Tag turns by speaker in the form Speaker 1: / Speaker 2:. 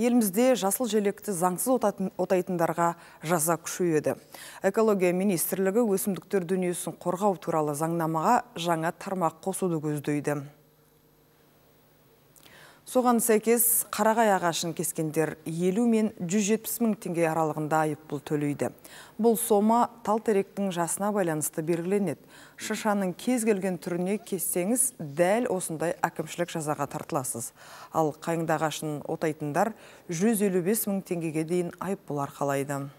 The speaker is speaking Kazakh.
Speaker 1: Елімізде жасыл желекті заңсыз отайтындарға жаза күшейеді. Экология министрлігі өсімдіктер дүниесін қорғау туралы заңнамаға жаңа тармақ қосуды көздейді. Соған сәйкес қарағай ағашын кескендер 50 мен 170 мың теңге аралығында айып бұл төлейді. Бұл сома тал талтеректің жасына байланысты белгіленеді. Шышаның кез келген түріне кессеңіз дәл осындай әкімшілік жазаға тартыласыз. Ал қайыңды ағашын отайтындар 155 мың теңгеге дейін айыппұл арқалайды.